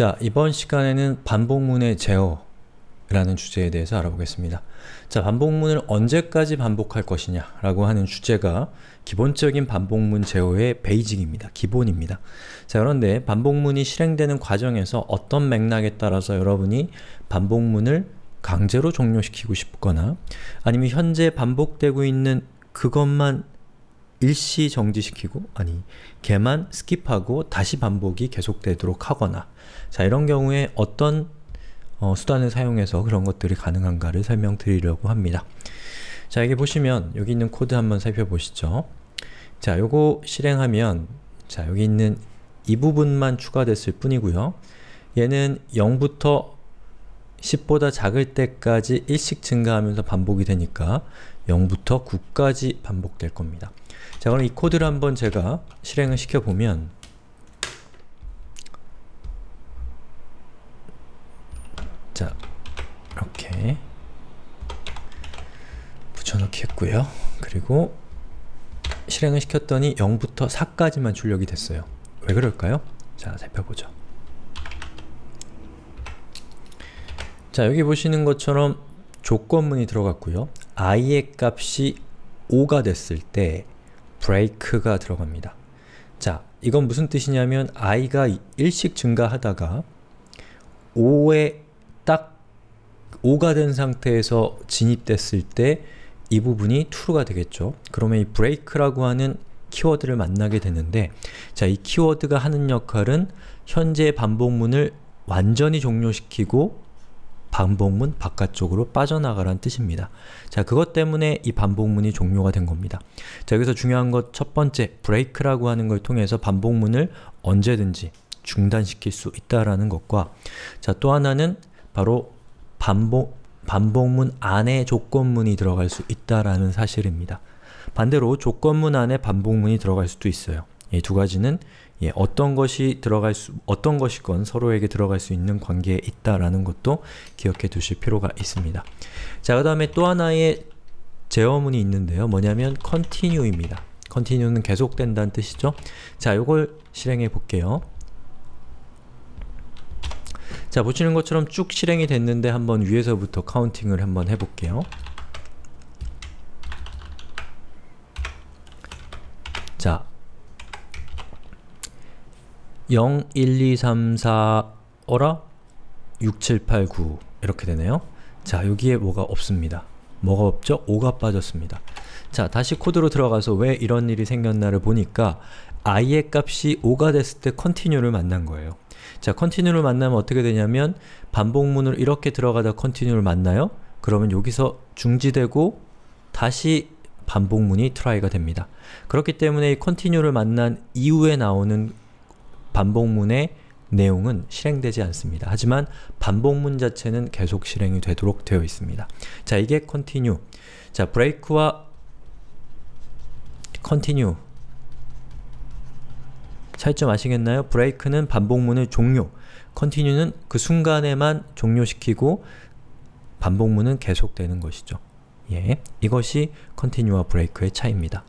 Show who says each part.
Speaker 1: 자, 이번 시간에는 반복문의 제어 라는 주제에 대해서 알아보겠습니다. 자, 반복문을 언제까지 반복할 것이냐 라고 하는 주제가 기본적인 반복문 제어의 베이직입니다. 기본입니다. 자, 그런데 반복문이 실행되는 과정에서 어떤 맥락에 따라서 여러분이 반복문을 강제로 종료시키고 싶거나 아니면 현재 반복되고 있는 그것만 일시 정지시키고 아니 개만 스킵하고 다시 반복이 계속되도록 하거나 자 이런 경우에 어떤 어, 수단을 사용해서 그런 것들이 가능한가를 설명드리려고 합니다. 자 여기 보시면 여기 있는 코드 한번 살펴보시죠. 자 요거 실행하면 자 여기 있는 이 부분만 추가됐을 뿐이고요. 얘는 0부터 10보다 작을 때까지 1씩 증가하면서 반복이 되니까 0부터 9까지 반복될 겁니다. 자 그럼 이 코드를 한번 제가 실행을 시켜보면 자 이렇게 붙여넣기 했고요. 그리고 실행을 시켰더니 0부터 4까지만 출력이 됐어요. 왜 그럴까요? 자 살펴보죠. 자 여기 보시는 것처럼 조건문이 들어갔고요. i의 값이 5가 됐을 때 break가 들어갑니다. 자, 이건 무슨 뜻이냐면 i가 1씩 증가하다가 5에 딱 5가 된 상태에서 진입됐을 때 이 부분이 true가 되겠죠. 그러면 이 break라고 하는 키워드를 만나게 되는데 자, 이 키워드가 하는 역할은 현재 반복문을 완전히 종료시키고 반복문 바깥쪽으로 빠져나가란 뜻입니다. 자, 그것 때문에 이 반복문이 종료가 된 겁니다. 자, 여기서 중요한 것 첫 번째, 브레이크라고 하는 걸 통해서 반복문을 언제든지 중단시킬 수 있다라는 것과 자, 또 하나는 바로 반복, 반복문 안에 조건문이 들어갈 수 있다라는 사실입니다. 반대로 조건문 안에 반복문이 들어갈 수도 있어요. 이 두 가지는 예, 어떤 것이 들어갈 수, 어떤 것이건 서로에게 들어갈 수 있는 관계에 있다라는 것도 기억해 두실 필요가 있습니다. 자, 그 다음에 또 하나의 제어문이 있는데요. 뭐냐면 continue입니다. continue는 계속된다는 뜻이죠. 자, 요걸 실행해 볼게요. 자, 보시는 것처럼 쭉 실행이 됐는데 한번 위에서부터 카운팅을 한번 해볼게요. 0, 1, 2, 3, 4, 어라? 6, 7, 8, 9 이렇게 되네요. 자, 여기에 뭐가 없습니다. 뭐가 없죠? 5가 빠졌습니다. 자, 다시 코드로 들어가서 왜 이런 일이 생겼나를 보니까 i의 값이 5가 됐을 때 c o n t i n u e 를 만난 거예요. 자, c o n t i n u e 를 만나면 어떻게 되냐면 반복문으로 이렇게 들어가다 c o n t i n u e 를 만나요? 그러면 여기서 중지되고 다시 반복문이 t r y 가 됩니다. 그렇기 때문에 이 c o n t i n u e 를 만난 이후에 나오는 반복문의 내용은 실행되지 않습니다. 하지만 반복문 자체는 계속 실행이 되도록 되어 있습니다. 자, 이게 continue. 자, break와 continue 차이점 아시겠나요? break는 반복문의 종료, continue는 그 순간에만 종료시키고 반복문은 계속되는 것이죠. 예, 이것이 continue와 break의 차이입니다.